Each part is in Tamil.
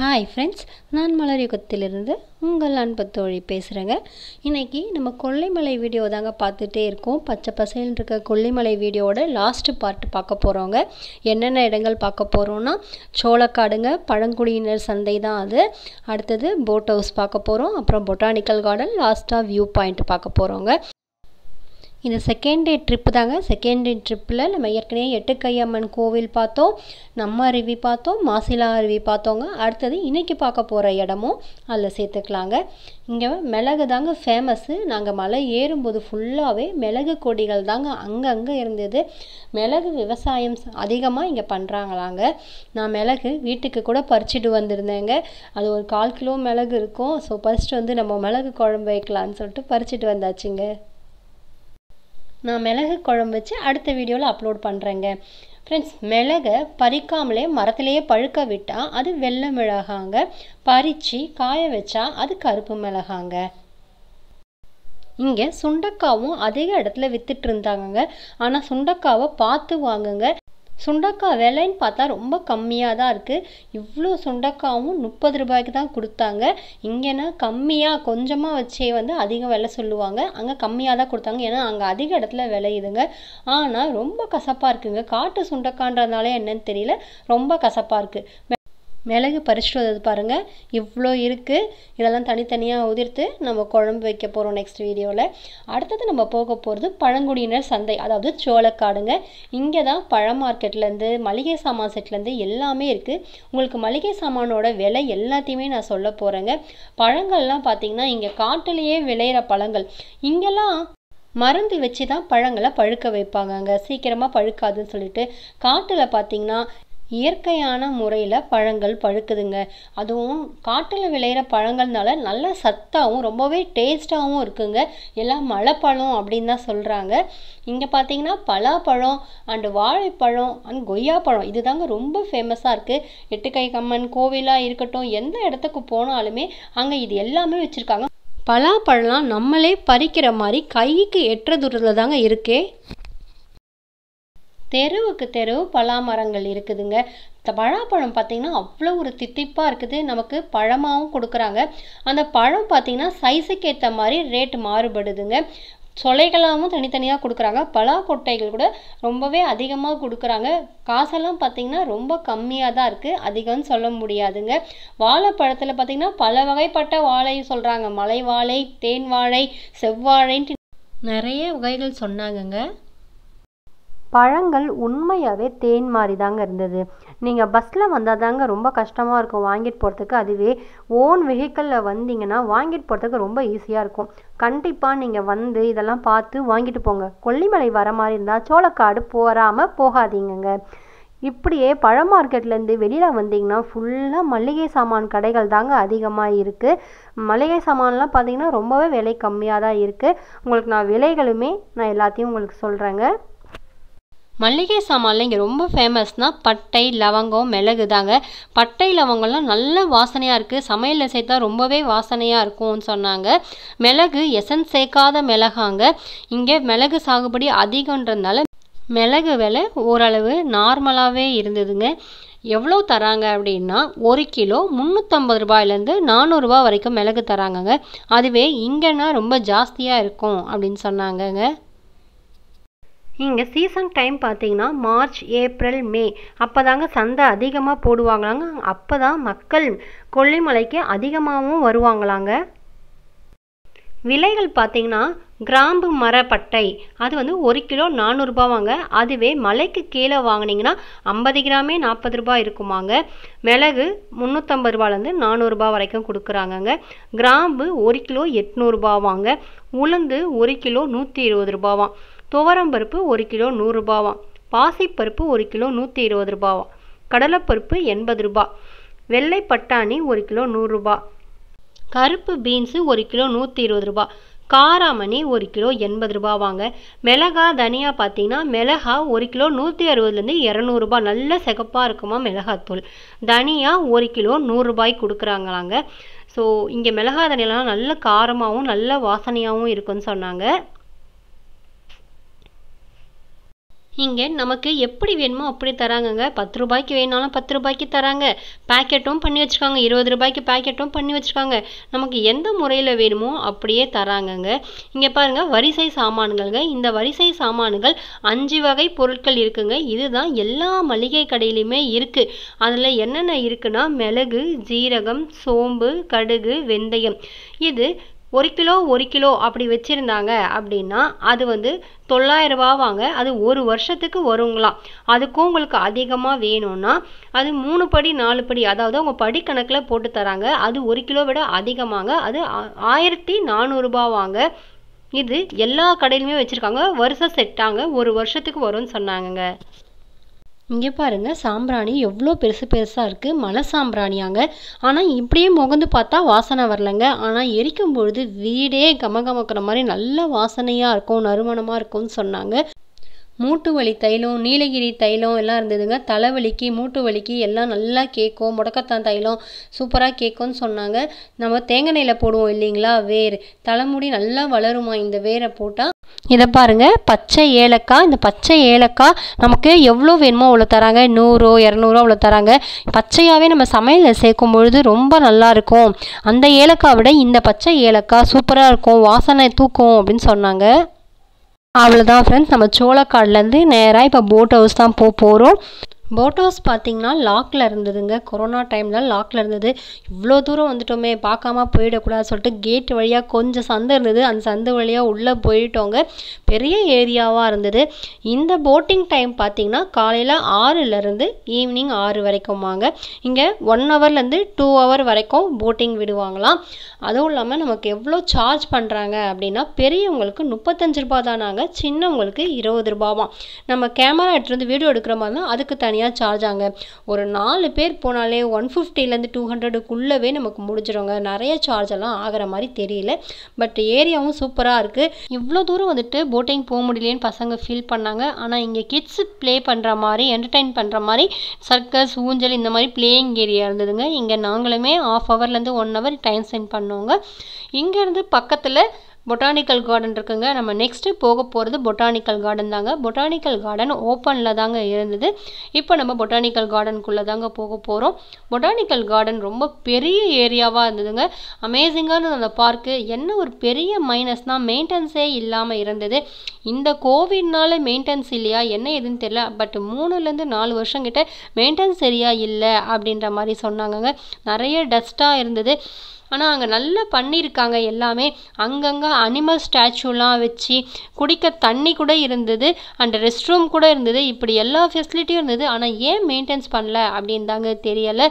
ஹாய் ஃப்ரெண்ட்ஸ் நான் மலரியுகத்திலிருந்து உங்கள் அன்பு தோழி பேசுகிறேங்க இன்றைக்கி நம்ம கொல்லிமலை வீடியோ தாங்க பார்த்துட்டே இருக்கோம் பச்சை பசையில் இருக்க கொல்லிமலை வீடியோவோட லாஸ்ட்டு பார்ட்டு பார்க்க போகிறோங்க என்னென்ன இடங்கள் பார்க்க போகிறோன்னா சோளக்காடுங்க பழங்குடியினர் சந்தை தான் அது அடுத்தது போட் ஹவுஸ் பார்க்க போகிறோம் அப்புறம் பொட்டானிக்கல் கார்டன் லாஸ்ட்டாக வியூ பாயிண்ட் பார்க்க போகிறோங்க இந்த செகண்ட் டே ட்ரிப்பு தாங்க செகண்ட் டே ட்ரிப்பில் நம்ம ஏற்கனவே எட்டுக்கையம்மன் கோவில் பார்த்தோம் நம்ம அருவி பார்த்தோம் மாசிலா அருவி பார்த்தோங்க அடுத்தது இன்றைக்கி பார்க்க போகிற இடமும் அதில் சேர்த்துக்கலாங்க இங்கே மிளகு தாங்க ஃபேமஸ்ஸு நாங்கள் மலை ஏறும்போது ஃபுல்லாகவே மிளகு கொடிகள் தாங்க அங்கங்கே இருந்தது மிளகு விவசாயம் அதிகமாக இங்கே பண்ணுறாங்களாங்க நான் மிளகு வீட்டுக்கு கூட பறிச்சுட்டு வந்திருந்தேங்க அது ஒரு கால் கிலோ மிளகு இருக்கும் ஸோ பறிச்சுட்டு வந்து நம்ம மிளகு குழம்பு வைக்கலான்னு சொல்லிட்டு பறிச்சுட்டு வந்தாச்சுங்க நான் மிளகு குழம்பு வச்சு அடுத்த வீடியோவில் அப்லோட் பண்ணுறேங்க ஃப்ரெண்ட்ஸ் மிளகை பறிக்காமலே மரத்திலேயே பழுக்க விட்டால் அது வெள்ளை மிளகாங்க பறித்து காய வச்சா அது கருப்பு மிளகாங்க இங்கே சுண்டக்காவும் அதிக இடத்துல விற்றுட்டு இருந்தாங்கங்க ஆனால் சுண்டக்காவை பார்த்து வாங்குங்க சுண்டக்காய் விலைன்னு பார்த்தா ரொம்ப கம்மியாக தான் இருக்குது இவ்வளோ சுண்டக்காயும் முப்பது ரூபாய்க்கு தான் கொடுத்தாங்க இங்கேன்னா கம்மியாக கொஞ்சமாக வச்சே வந்து அதிக விலை சொல்லுவாங்க அங்கே கம்மியாக தான் கொடுத்தாங்க ஏன்னா அங்கே அதிக இடத்துல விளையுதுங்க ஆனால் ரொம்ப கசப்பாக இருக்குதுங்க காட்டு சுண்டக்கான்றதுனால என்னன்னு தெரியல ரொம்ப கசப்பாக இருக்குது மிளகு பறிச்சுட்டு வந்தது பாருங்கள் இவ்வளோ இருக்குது இதெல்லாம் தனித்தனியாக உதிர்த்து நம்ம குழம்பு வைக்க போகிறோம் நெக்ஸ்ட் வீடியோவில் அடுத்தது நம்ம போக போகிறது பழங்குடியினர் சந்தை அதாவது சோளக்காடுங்க இங்கே தான் பழ மார்க்கெட்லேருந்து மளிகை சாமான் செட்லேருந்து எல்லாமே இருக்குது உங்களுக்கு மளிகை சாமானோட விலை எல்லாத்தையுமே நான் சொல்ல போகிறேங்க பழங்கள்லாம் பார்த்திங்கன்னா இங்கே காட்டிலேயே விளையிற பழங்கள் இங்கெல்லாம் மருந்து வச்சு தான் பழங்களை பழுக்க வைப்பாங்க அங்கே சீக்கிரமாக பழுக்காதுன்னு சொல்லிட்டு காட்டில் பார்த்திங்கன்னா இயற்கையான முறையில் பழங்கள் பழுக்குதுங்க அதுவும் காட்டில் விளையிற பழங்கள்னால நல்ல சத்தாகவும் ரொம்பவே டேஸ்ட்டாகவும் இருக்குங்க எல்லாம் மலைப்பழம் அப்படின்னு தான் சொல்கிறாங்க இங்கே பார்த்தீங்கன்னா பலாப்பழம் அண்டு வாழைப்பழம் அண்ட் கொய்யாப்பழம் இது தாங்க ரொம்ப ஃபேமஸாக இருக்குது எட்டுக்கை கம்மன் கோவிலாக இருக்கட்டும் எந்த இடத்துக்கு போனாலுமே அங்கே இது எல்லாமே வச்சுருக்காங்க பலாப்பழம்லாம் நம்மளே பறிக்கிற மாதிரி கைக்கு எட்டுற தூரத்தில் தாங்க இருக்கே தெருவுக்கு தெரு பலா மரங்கள் இருக்குதுங்க பலாப்பழம் பார்த்திங்கன்னா அவ்வளோ ஒரு தித்திப்பாக இருக்குது நமக்கு பழமாகவும் கொடுக்குறாங்க அந்த பழம் பார்த்திங்கன்னா சைஸுக்கு ஏற்ற மாதிரி ரேட் மாறுபடுதுங்க சொலைகளாகவும் தனித்தனியாக கொடுக்குறாங்க பலா கொட்டைகள் கூட ரொம்பவே அதிகமாக கொடுக்குறாங்க காசெல்லாம் பார்த்திங்கன்னா ரொம்ப கம்மியாக தான் இருக்குது அதிகம்னு சொல்ல முடியாதுங்க வாழைப்பழத்தில் பார்த்திங்கன்னா பல வகைப்பட்ட வாழை சொல்கிறாங்க மலை வாழை தேன் வாழை செவ்வாழைன்ட்டு நிறைய வகைகள் சொன்னாங்கங்க பழங்கள் உண்மையாகவே தேன் மாதிரி தாங்க இருந்தது நீங்கள் பஸ்ஸில் வந்தால் தாங்க ரொம்ப கஷ்டமாக இருக்கும் வாங்கிட்டு போகிறதுக்கு அதுவே ஓன் வெஹிக்கிளில் வந்தீங்கன்னா வாங்கிட்டு போகிறதுக்கு ரொம்ப ஈஸியாக இருக்கும் கண்டிப்பாக நீங்கள் வந்து இதெல்லாம் பார்த்து வாங்கிட்டு போங்க கொல்லிமலை வர மாதிரி இருந்தால் சோளக்காடு போகாமல் போகாதீங்கங்க இப்படியே பழ மார்க்கெட்லேருந்து வெளியில் வந்தீங்கன்னா ஃபுல்லாக மளிகை சாமான் கடைகள் தாங்க அதிகமாக இருக்குது மளிகை சாமான்லாம் பார்த்தீங்கன்னா ரொம்பவே விலை கம்மியாக தான் இருக்குது உங்களுக்கு நான் விலைகளுமே நான் எல்லாத்தையும் உங்களுக்கு சொல்கிறேங்க மல்லிகை சாமான்ல இங்கே ரொம்ப ஃபேமஸ்னால் பட்டை லவங்கம் மிளகு தாங்க பட்டை லவங்கம்லாம் நல்ல வாசனையாக இருக்குது சமையலில் சேர்த்தா ரொம்பவே வாசனையாக இருக்கும்னு சொன்னாங்க மிளகு எசன் சேர்க்காத மிளகாங்க இங்கே மிளகு சாகுபடி அதிகன்றதுனால மிளகு விலை ஓரளவு நார்மலாகவே இருந்ததுங்க எவ்வளோ தராங்க அப்படின்னா ஒரு கிலோ முந்நூற்றம்பது ரூபாயிலேருந்து நானூறுரூவா வரைக்கும் மிளகு தராங்கங்க அதுவே இங்கேன்னா ரொம்ப ஜாஸ்தியாக இருக்கும் அப்படின்னு சொன்னாங்கங்க இங்கே சீசன் டைம் பார்த்தீங்கன்னா மார்ச் ஏப்ரல் மே அப்போ தாங்க சந்தை அதிகமாக போடுவாங்களாங்க அப்போ தான் மக்கள் கொல்லிமலைக்கு அதிகமாகவும் வருவாங்களாங்க விலைகள் பார்த்தீங்கன்னா கிராம்பு மரப்பட்டை அது வந்து ஒரு கிலோ நானூறுரூபா வாங்க அதுவே மலைக்கு கீழே வாங்கினீங்கன்னா ஐம்பது கிராமே நாற்பது ரூபாய் இருக்குமாங்க மிளகு முந்நூற்றம்பது ரூபாலேருந்து நானூறுரூபா வரைக்கும் கொடுக்குறாங்கங்க கிராம்பு ஒரு கிலோ எட்நூறுரூபா வாங்க உளுந்து ஒரு கிலோ நூற்றி இருபது ரூபாவாம் துவரம் பருப்பு ஒரு கிலோ நூறுரூபாவாம் பாசிப்பருப்பு ஒரு கிலோ நூற்றி இருபது ரூபாவாம் கடலைப்பருப்பு எண்பது ரூபா வெள்ளை பட்டாணி ஒரு கிலோ நூறுரூபா கருப்பு பீன்ஸு ஒரு கிலோ நூற்றி இருபது ரூபா காராமணி ஒரு கிலோ எண்பது ரூபா வாங்க மிளகா தனியாக பார்த்தீங்கன்னா மிளகா ஒரு கிலோ நூற்றி அறுபதுலேருந்து இரநூறுபா நல்ல சிகப்பாக இருக்குமா மிளகாத்தூள் தனியா ஒரு கிலோ நூறுரூபாய் கொடுக்குறாங்களாங்க ஸோ இங்கே மிளகா தனியெல்லாம் நல்ல காரமாகவும் நல்ல வாசனையாகவும் இருக்குன்னு சொன்னாங்க இங்கே நமக்கு எப்படி வேணுமோ அப்படி தராங்கங்க பத்து ரூபாய்க்கு வேணாலும் பத்து ரூபாய்க்கு தராங்க பேக்கெட்டும் பண்ணி வச்சுருக்காங்க இருபது ரூபாய்க்கு பேக்கெட்டும் பண்ணி வச்சுருக்காங்க நமக்கு எந்த முறையில் வேணுமோ அப்படியே தராங்கங்க இங்கே பாருங்கள் வரிசை சாமான்கள்ங்க இந்த வரிசை சாமான்கள் அஞ்சு வகை பொருட்கள் இருக்குங்க இதுதான் எல்லா மளிகை கடையிலையுமே இருக்குது அதில் என்னென்ன இருக்குன்னா மிளகு ஜீரகம் சோம்பு கடுகு வெந்தயம் இது ஒரு கிலோ ஒரு கிலோ அப்படி வச்சுருந்தாங்க அப்படின்னா அது வந்து தொள்ளாயிரரூபா வாங்க அது ஒரு வருஷத்துக்கு வருங்களாம் அதுக்கும் உங்களுக்கு அதிகமாக வேணும்னா அது மூணு படி நாலு படி அதாவது அவங்க படி கணக்கில் போட்டு தராங்க அது ஒரு கிலோ விட அதிகமாக அது ஆயிரத்தி நானூறுரூபா வாங்க இது எல்லா கடையிலுமே வச்சுருக்காங்க வருஷம் செட்டாங்க ஒரு வருஷத்துக்கு வரும்னு சொன்னாங்கங்க இங்கே பாருங்கள் சாம்பிராணி எவ்வளோ பெருசு பெருசாக இருக்குது மலை சாம்பிராணியாங்க ஆனால் இப்படியே முகந்து பார்த்தா வாசனை வரலைங்க ஆனால் எரிக்கும் பொழுது வீடே கம கமக்கிற மாதிரி நல்ல வாசனையாக இருக்கும் நறுமணமாக இருக்கும்னு சொன்னாங்க மூட்டு வலி தைலம் நீலகிரி தைலம் எல்லாம் இருந்ததுங்க தலைவலிக்கு மூட்டு வலிக்கு எல்லாம் நல்லா கேட்கும் முடக்கத்தான் தைலம் சூப்பராக கேட்கும்னு சொன்னாங்க நம்ம தேங்காய் போடுவோம் இல்லைங்களா வேர் தலைமுடி நல்லா வளருமா இந்த வேரை போட்டால் இதை பாருங்கள் பச்சை ஏலக்காய் இந்த பச்சை ஏலக்காய் நமக்கு எவ்வளோ வேணுமோ அவ்வளோ தராங்க நூறு இரநூறுவா அவ்வளோ தராங்க பச்சையாகவே நம்ம சமையலில் சேர்க்கும் பொழுது ரொம்ப நல்லாயிருக்கும் அந்த ஏலக்காய் விட இந்த பச்சை ஏலக்காய் சூப்பராக இருக்கும் வாசனை தூக்கும் அப்படின்னு சொன்னாங்க அவ்வளோதான் ஃப்ரெண்ட்ஸ் நம்ம சோளக்காடுலேருந்து நேராக இப்போ போட் ஹவுஸ் தான் போக போகிறோம் போட் பார்த்தீங்கன்னா லாக்கில் இருந்ததுங்க கொரோனா டைமில் லாக்கில் இருந்தது இவ்வளோ தூரம் வந்துட்டோமே பார்க்காம போயிடக்கூடாது சொல்லிட்டு கேட் வழியாக கொஞ்சம் சந்தை இருந்தது அந்த சந்தை வழியாக உள்ளே போயிட்டோங்க பெரிய ஏரியாவாக இருந்தது இந்த போட்டிங் டைம் பார்த்திங்கன்னா காலையில் ஆறுலேருந்து ஈவினிங் ஆறு வரைக்கும் வாங்க இங்கே ஒன் ஹவர்லேருந்து டூ ஹவர் வரைக்கும் போட்டிங் விடுவாங்களாம் அதுவும் இல்லாமல் நமக்கு எவ்வளோ சார்ஜ் பண்ணுறாங்க அப்படின்னா பெரியவங்களுக்கு முப்பத்தஞ்சு ரூபா தானாங்க சின்னவங்களுக்கு இருபது ரூபாவாம் நம்ம கேமரா எடுத்துகிட்டு வந்து வீடியோ எடுக்கிற மாதிரி தான் அதுக்கு தனி தனியாக ஆங்க ஒரு நாலு பேர் போனாலே ஒன் ஃபிஃப்டிலேருந்து டூ ஹண்ட்ரடுக்குள்ளவே நமக்கு முடிஞ்சிடுங்க நிறைய சார்ஜ் எல்லாம் ஆகிற மாதிரி தெரியல பட் ஏரியாவும் சூப்பராக இருக்குது இவ்வளோ தூரம் வந்துட்டு போட்டிங் போக முடியலேன்னு பசங்க ஃபீல் பண்ணாங்க ஆனால் இங்கே கிட்ஸ் ப்ளே பண்ணுற மாதிரி என்டர்டெயின் பண்ணுற மாதிரி சர்க்கஸ் ஊஞ்சல் இந்த மாதிரி பிளேயிங் ஏரியா இருந்ததுங்க இங்கே நாங்களுமே ஆஃப் ஹவர்லேருந்து ஒன் ஹவர் டைம் ஸ்பெண்ட் பண்ணோங்க இங்கேருந்து பக்கத்தில் பொட்டானிக்கல் கார்டன் இருக்குங்க நம்ம நெக்ஸ்ட்டு போக போகிறது பொட்டானிக்கல் கார்டன் தாங்க பொட்டானிக்கல் கார்டன் ஓப்பனில் தாங்க இருந்தது இப்போ நம்ம பொட்டானிக்கல் கார்டனுக்குள்ளே தாங்க போக போகிறோம் பொட்டானிக்கல் கார்டன் ரொம்ப பெரிய ஏரியாவாக இருந்ததுங்க அமேசிங்கான அந்த பார்க்கு என்ன ஒரு பெரிய மைனஸ்னால் மெயின்டென்ஸே இல்லாமல் இருந்தது இந்த கோவிட்னால மெயின்டென்ஸ் இல்லையா என்ன எதுன்னு தெரியல பட் மூணுலேருந்து நாலு வருஷம் கிட்ட மெயின்டென்ஸ் சரியாக இல்லை அப்படின்ற மாதிரி சொன்னாங்கங்க நிறைய டஸ்ட்டாக இருந்தது ஆனால் அங்கே நல்லா பண்ணியிருக்காங்க எல்லாமே அங்கங்கே அனிமல் ஸ்டாச்சுலாம் வச்சு குடிக்க தண்ணி கூட இருந்தது அண்ட் ரெஸ்ட் ரூம் கூட இருந்தது இப்படி எல்லா ஃபெசிலிட்டியும் இருந்தது ஆனால் ஏன் மெயின்டைன்ஸ் பண்ணல அப்படின்னு தாங்க தெரியலை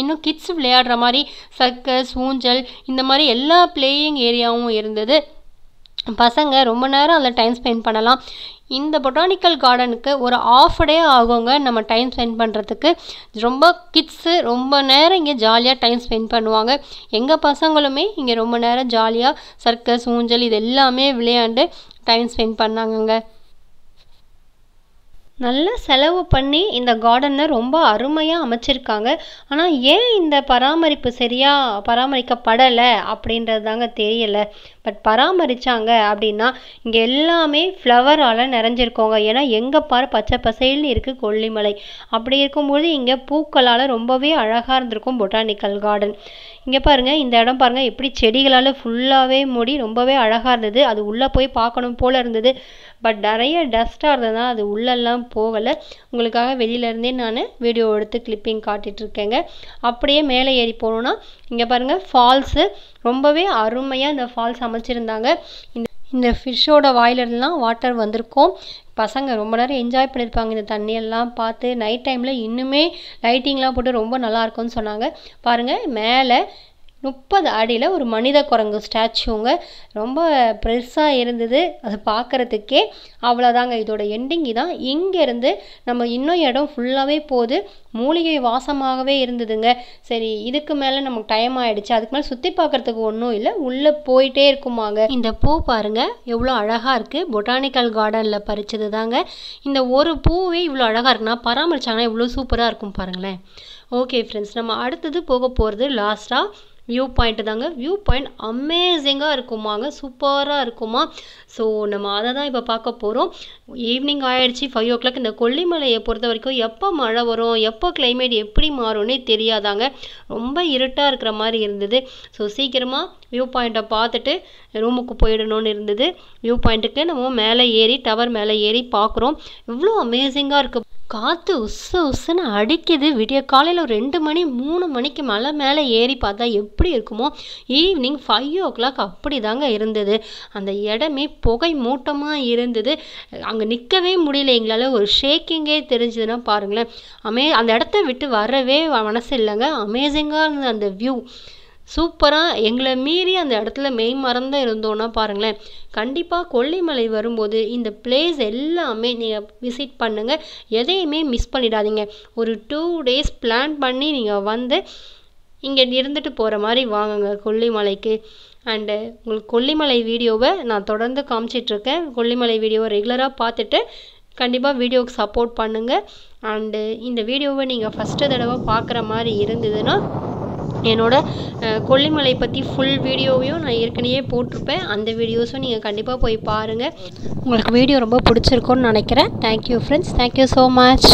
இன்னும் கிட்ஸ் விளையாடுற மாதிரி சர்க்கஸ் ஊஞ்சல் இந்த மாதிரி எல்லா பிளேயிங் ஏரியாவும் இருந்தது பசங்க ரொம்ப நேரம் அதில் டைம் ஸ்பெண்ட் பண்ணலாம் இந்த பொட்டானிக்கல் கார்டனுக்கு ஒரு ஆஃப் டே ஆகுங்க நம்ம டைம் ஸ்பெண்ட் பண்ணுறதுக்கு ரொம்ப கிட்ஸு ரொம்ப நேரம் இங்கே ஜாலியாக டைம் ஸ்பெண்ட் பண்ணுவாங்க எங்கள் பசங்களுமே இங்கே ரொம்ப நேரம் ஜாலியாக சர்க்கஸ் ஊஞ்சல் இது எல்லாமே விளையாண்டு டைம் ஸ்பெண்ட் பண்ணாங்கங்க நல்லா செலவு பண்ணி இந்த கார்டனை ரொம்ப அருமையாக அமைச்சிருக்காங்க ஆனால் ஏன் இந்த பராமரிப்பு சரியாக பராமரிக்கப்படலை அப்படின்றது தாங்க தெரியலை பட் பராமரித்தாங்க அப்படின்னா இங்கே எல்லாமே ஃப்ளவரால் நிறைஞ்சிருக்கோங்க ஏன்னா எங்கே பாரு பச்சை பசைல்னு இருக்குது கொல்லிமலை அப்படி இருக்கும்போது இங்கே பூக்களால் ரொம்பவே அழகாக இருந்திருக்கும் பொட்டானிக்கல் கார்டன் இங்கே பாருங்கள் இந்த இடம் பாருங்கள் எப்படி செடிகளால் ஃபுல்லாகவே மூடி ரொம்பவே அழகாக இருந்தது அது உள்ளே போய் பார்க்கணும் போல் இருந்தது பட் நிறைய டஸ்ட்டாக இருந்ததுனால அது உள்ளெல்லாம் போகலை உங்களுக்காக வெளியிலேருந்தே நான் வீடியோ எடுத்து கிளிப்பிங் காட்டிகிட்ருக்கேங்க அப்படியே மேலே ஏறி போனோன்னா இங்கே பாருங்கள் ஃபால்ஸு ரொம்பவே அருமையாக இந்த ஃபால்ஸ் சமைச்சிருந்தாங்க இந்த இந்த ஃபிஷ்ஷோட வாயிலெல்லாம் வாட்டர் வந்திருக்கும் பசங்க ரொம்ப நேரம் என்ஜாய் பண்ணியிருப்பாங்க இந்த தண்ணியெல்லாம் பார்த்து நைட் டைமில் இன்னுமே லைட்டிங்லாம் போட்டு ரொம்ப நல்லாயிருக்கும்னு சொன்னாங்க பாருங்கள் மேலே முப்பது அடியில் ஒரு மனித குரங்கு ஸ்டாச்சுங்க ரொம்ப பெருசாக இருந்தது அது பார்க்குறதுக்கே அவ்வளோதாங்க இதோட எண்டிங் தான் இங்கேருந்து நம்ம இன்னும் இடம் ஃபுல்லாகவே போகுது மூலிகை வாசமாகவே இருந்ததுங்க சரி இதுக்கு மேலே நமக்கு டைம் ஆகிடுச்சு அதுக்கு மேலே சுற்றி பார்க்குறதுக்கு ஒன்றும் இல்லை உள்ளே போயிட்டே இருக்குமாங்க இந்த பூ பாருங்கள் எவ்வளோ அழகாக இருக்குது பொட்டானிக்கல் கார்டனில் பறித்தது தாங்க இந்த ஒரு பூவே இவ்வளோ அழகாக இருக்குன்னா பராமரித்தாங்கன்னா இவ்வளோ சூப்பராக இருக்கும் பாருங்களேன் ஓகே ஃப்ரெண்ட்ஸ் நம்ம அடுத்தது போக போகிறது லாஸ்ட்டாக வியூ பாயிண்ட்டு தாங்க வியூ பாயிண்ட் அமேசிங்காக இருக்குமாங்க சூப்பராக இருக்குமா ஸோ நம்ம அதை தான் இப்போ பார்க்க போகிறோம் ஈவினிங் ஆயிடுச்சு ஃபைவ் ஓ கிளாக் இந்த கொல்லிமலையை பொறுத்த வரைக்கும் எப்போ மழை வரும் எப்போ கிளைமேட் எப்படி மாறும்னே தெரியாதாங்க ரொம்ப இருட்டாக இருக்கிற மாதிரி இருந்தது ஸோ சீக்கிரமாக வியூ பாயிண்ட்டை பார்த்துட்டு ரூமுக்கு போயிடணும்னு இருந்தது வியூ பாயிண்ட்டுக்கு நம்ம மேலே ஏறி டவர் மேலே ஏறி பார்க்குறோம் இவ்வளோ அமேசிங்காக இருக்குது காற்று உசு உஸ்ஸுன்னு அடிக்குது விடிய காலையில் ஒரு ரெண்டு மணி மூணு மணிக்கு மலை மேலே ஏறி பார்த்தா எப்படி இருக்குமோ ஈவினிங் ஃபைவ் ஓ கிளாக் அப்படி தாங்க இருந்தது அந்த இடமே புகை மூட்டமாக இருந்தது அங்கே நிற்கவே முடியல எங்களால் ஒரு ஷேக்கிங்கே தெரிஞ்சதுன்னா பாருங்களேன் அமே அந்த இடத்த விட்டு வரவே மனசு இல்லைங்க அமேசிங்காக இருந்தது அந்த வியூ சூப்பராக எங்களை மீறி அந்த இடத்துல மெய் மறந்து இருந்தோன்னா பாருங்களேன் கண்டிப்பாக கொல்லிமலை வரும்போது இந்த பிளேஸ் எல்லாமே நீங்கள் விசிட் பண்ணுங்கள் எதையுமே மிஸ் பண்ணிடாதீங்க ஒரு டூ டேஸ் பிளான் பண்ணி நீங்கள் வந்து இங்கே இருந்துட்டு போகிற மாதிரி வாங்குங்க கொல்லிமலைக்கு அண்டு உங்களுக்கு கொல்லிமலை வீடியோவை நான் தொடர்ந்து காமிச்சிட்ருக்கேன் கொல்லிமலை வீடியோவை ரெகுலராக பார்த்துட்டு கண்டிப்பாக வீடியோவுக்கு சப்போர்ட் பண்ணுங்கள் அண்டு இந்த வீடியோவை நீங்கள் ஃபஸ்ட்டு தடவை பார்க்குற மாதிரி இருந்ததுன்னா என்னோடய கொல்லிமலை பற்றி ஃபுல் வீடியோவையும் நான் ஏற்கனவே போட்டிருப்பேன் அந்த வீடியோஸும் நீங்கள் கண்டிப்பாக போய் பாருங்கள் உங்களுக்கு வீடியோ ரொம்ப பிடிச்சிருக்குன்னு நினைக்கிறேன் thank you friends thank you so much